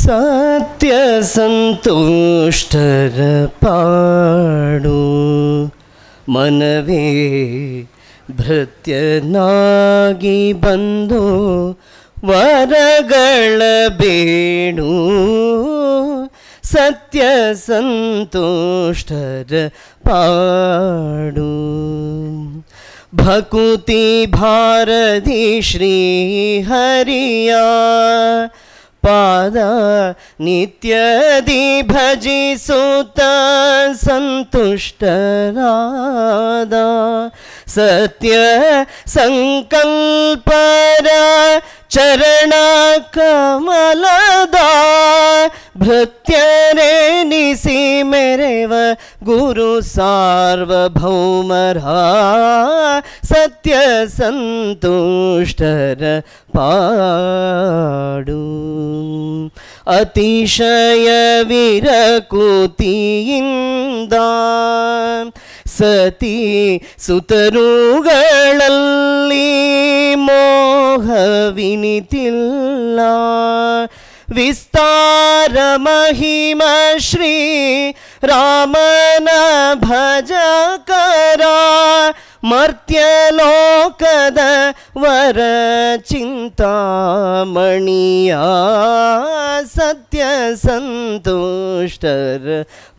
सत्यसन्तुष्टर पाडु मनवे भृत्यु वरबेणु सत्य सन्तुष्टर पाडु भकुति भारधि श्री हरिया पादा नित्यदि भजिसूत सन्तुष्टरादा सत्य सङ्कल्परा चरणकमलदा भृत्यरे निसीमेरेव गुरुसार्वभौमर्हा पाडु अतिशय इन्द सती सुतरुगळल्ली मोहविनितिल्ला विस्तारमहिम श्री रामनभजकरा मर्त्यलोकदवरचिन्तामणिया सत्यसन्तुष्टर्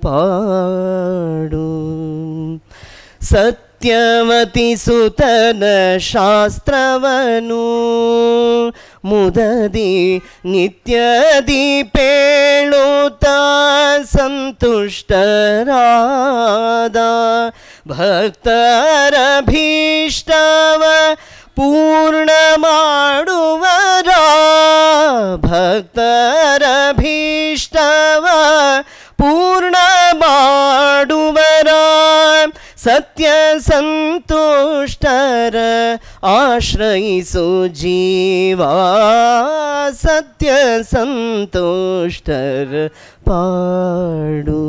पडु सत्य नित्यवति सुतनशास्त्रवनु मुदति नित्यदीपेणुता सन्तुष्टरादा भक्तरभीष्टव पूर्णमाडुवरा भक्तरभीष्टव सत्यसन्तुष्टर आश्रयिषु जीवा सत्यसन्तोष्टर पाडु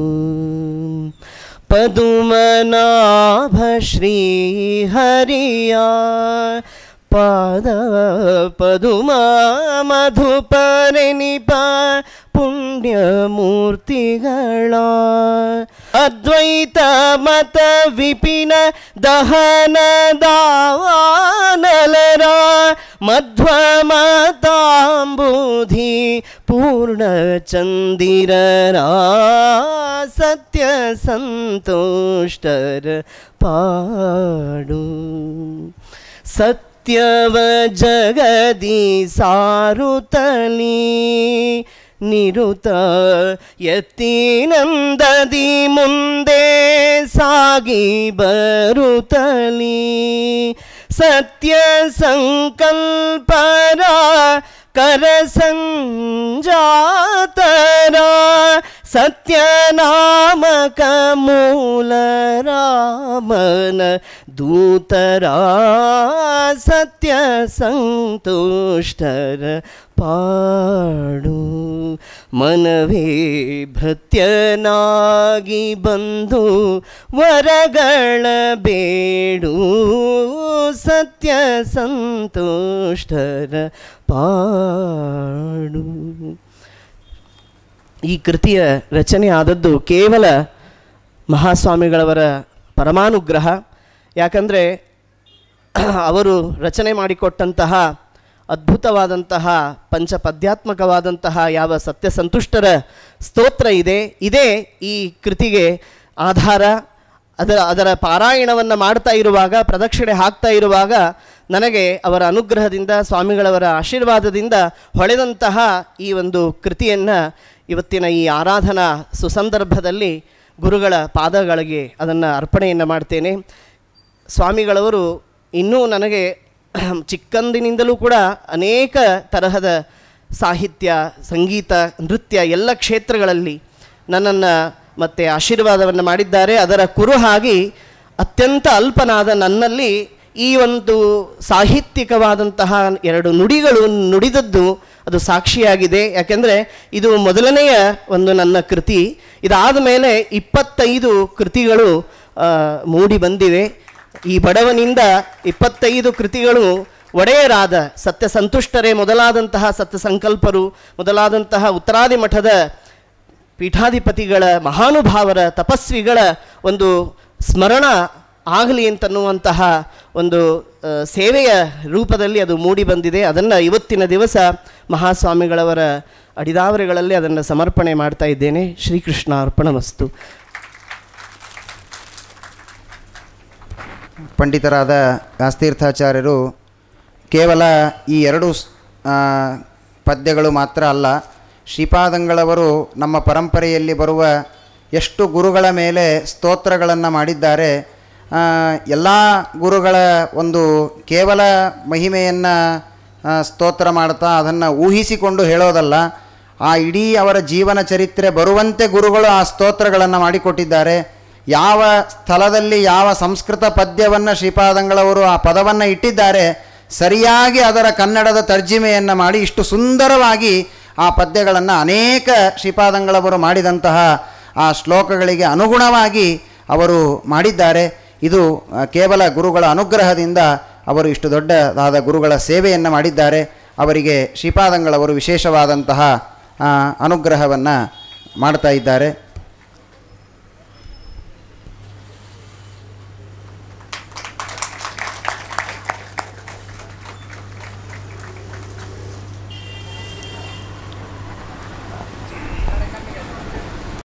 पदुमनाभश्रीहरिया पदुमा मधुपरिनिपा पुण्यमूर्तिगणा अद्वैतमत विपिन दहनदावानलरा मध्वमताम्बुधि पूर्णचन्दिररा सत्यसन्तोष्टर पाडु सत्यव जगदि सारुतनी ನಿರುತ ಎತ್ತಿನಂದದಿ ಮುಂದೆ ಸಾಗಿ ಬರುತ್ತಲಿ ಸತ್ಯ ಸಂಕಲ್ಪರ करसञ्जातरा सत्यनामकमूलरामन दूतरा सत्यसन्तुष्टर पाडु ಮನವೇ ಭತ್ಯನಾಗಿ ಬಂದು ವರಗಳ ಬೇಡು ಸತ್ಯ ಸಂತೋಷ್ಟರ ಪಾಡು ಈ ಕೃತಿಯ ರಚನೆ ಆದದ್ದು ಕೇವಲ ಮಹಾಸ್ವಾಮಿಗಳವರ ಪರಮಾನುಗ್ರಹ ಯಾಕಂದರೆ ಅವರು ರಚನೆ ಮಾಡಿಕೊಟ್ಟಂತಹ ಅದ್ಭುತವಾದಂತಹ ಪಂಚಪದ್ಯಾತ್ಮಕವಾದಂತಹ ಯಾವ ಸತ್ಯಸಂತುಷ್ಟರ ಸ್ತೋತ್ರ ಇದೆ ಇದೇ ಈ ಕೃತಿಗೆ ಆಧಾರ ಅದರ ಅದರ ಪಾರಾಯಣವನ್ನು ಮಾಡ್ತಾ ಇರುವಾಗ ಪ್ರದಕ್ಷಿಣೆ ಹಾಕ್ತಾ ಇರುವಾಗ ನನಗೆ ಅವರ ಅನುಗ್ರಹದಿಂದ ಸ್ವಾಮಿಗಳವರ ಆಶೀರ್ವಾದದಿಂದ ಹೊಳೆದಂತಹ ಈ ಒಂದು ಕೃತಿಯನ್ನು ಇವತ್ತಿನ ಈ ಆರಾಧನಾ ಸುಸಂದರ್ಭದಲ್ಲಿ ಗುರುಗಳ ಪಾದಗಳಿಗೆ ಅದನ್ನು ಅರ್ಪಣೆಯನ್ನು ಮಾಡ್ತೇನೆ ಸ್ವಾಮಿಗಳವರು ಇನ್ನೂ ನನಗೆ ಚಿಕ್ಕಂದಿನಿಂದಲೂ ಕೂಡ ಅನೇಕ ತರಹದ ಸಾಹಿತ್ಯ ಸಂಗೀತ ನೃತ್ಯ ಎಲ್ಲ ಕ್ಷೇತ್ರಗಳಲ್ಲಿ ನನ್ನನ್ನು ಮತ್ತೆ ಆಶೀರ್ವಾದವನ್ನು ಮಾಡಿದ್ದಾರೆ ಅದರ ಕುರುಹಾಗಿ ಅತ್ಯಂತ ಅಲ್ಪನಾದ ನನ್ನಲ್ಲಿ ಈ ಒಂದು ಸಾಹಿತ್ಯಿಕವಾದಂತಹ ಎರಡು ನುಡಿಗಳು ನುಡಿದದ್ದು ಅದು ಸಾಕ್ಷಿಯಾಗಿದೆ ಯಾಕೆಂದರೆ ಇದು ಮೊದಲನೆಯ ಒಂದು ನನ್ನ ಕೃತಿ ಇದಾದ ಮೇಲೆ ಇಪ್ಪತ್ತೈದು ಕೃತಿಗಳು ಮೂಡಿ ಬಂದಿವೆ ಈ ಬಡವನಿಂದ ಇಪ್ಪತ್ತೈದು ಕೃತಿಗಳು ಒಡೆಯರಾದ ಸತ್ಯ ಸಂತುಷ್ಟರೇ ಮೊದಲಾದಂತಹ ಸತ್ಯ ಸಂಕಲ್ಪರು ಮೊದಲಾದಂತಹ ಉತ್ತರಾದಿ ಮಠದ ಪೀಠಾಧಿಪತಿಗಳ ಮಹಾನುಭಾವರ ತಪಸ್ವಿಗಳ ಒಂದು ಸ್ಮರಣ ಆಗಲಿ ಅಂತನ್ನುವಂತಹ ಒಂದು ಸೇವೆಯ ರೂಪದಲ್ಲಿ ಅದು ಮೂಡಿಬಂದಿದೆ ಬಂದಿದೆ ಅದನ್ನು ಇವತ್ತಿನ ದಿವಸ ಮಹಾಸ್ವಾಮಿಗಳವರ ಅಡಿದಾವರೆಗಳಲ್ಲಿ ಅದನ್ನು ಸಮರ್ಪಣೆ ಮಾಡ್ತಾ ಇದ್ದೇನೆ ಶ್ರೀಕೃಷ್ಣ ಅರ್ಪಣ ವಸ್ತು ಪಂಡಿತರಾದ ಗಾಸ್ತೀರ್ಥಾಚಾರ್ಯರು ಕೇವಲ ಈ ಎರಡು ಪದ್ಯಗಳು ಮಾತ್ರ ಅಲ್ಲ ಶ್ರೀಪಾದಂಗಳವರು ನಮ್ಮ ಪರಂಪರೆಯಲ್ಲಿ ಬರುವ ಎಷ್ಟು ಗುರುಗಳ ಮೇಲೆ ಸ್ತೋತ್ರಗಳನ್ನು ಮಾಡಿದ್ದಾರೆ ಎಲ್ಲ ಗುರುಗಳ ಒಂದು ಕೇವಲ ಮಹಿಮೆಯನ್ನು ಸ್ತೋತ್ರ ಮಾಡ್ತಾ ಅದನ್ನು ಊಹಿಸಿಕೊಂಡು ಹೇಳೋದಲ್ಲ ಆ ಇಡೀ ಅವರ ಜೀವನ ಚರಿತ್ರೆ ಬರುವಂತೆ ಗುರುಗಳು ಆ ಸ್ತೋತ್ರಗಳನ್ನು ಮಾಡಿಕೊಟ್ಟಿದ್ದಾರೆ ಯಾವ ಸ್ಥಳದಲ್ಲಿ ಯಾವ ಸಂಸ್ಕೃತ ಪದ್ಯವನ್ನು ಶ್ರೀಪಾದಂಗಳವರು ಆ ಪದವನ್ನು ಇಟ್ಟಿದ್ದಾರೆ ಸರಿಯಾಗಿ ಅದರ ಕನ್ನಡದ ತರ್ಜಿಮೆಯನ್ನು ಮಾಡಿ ಇಷ್ಟು ಸುಂದರವಾಗಿ ಆ ಪದ್ಯಗಳನ್ನು ಅನೇಕ ಶ್ರೀಪಾದಂಗಳವರು ಮಾಡಿದಂತಹ ಆ ಶ್ಲೋಕಗಳಿಗೆ ಅನುಗುಣವಾಗಿ ಅವರು ಮಾಡಿದ್ದಾರೆ ಇದು ಕೇವಲ ಗುರುಗಳ ಅನುಗ್ರಹದಿಂದ ಅವರು ಇಷ್ಟು ದೊಡ್ಡದಾದ ಗುರುಗಳ ಸೇವೆಯನ್ನು ಮಾಡಿದ್ದಾರೆ ಅವರಿಗೆ ಶ್ರೀಪಾದಂಗಳವರು ವಿಶೇಷವಾದಂತಹ ಅನುಗ್ರಹವನ್ನು ಮಾಡ್ತಾ ಇದ್ದಾರೆ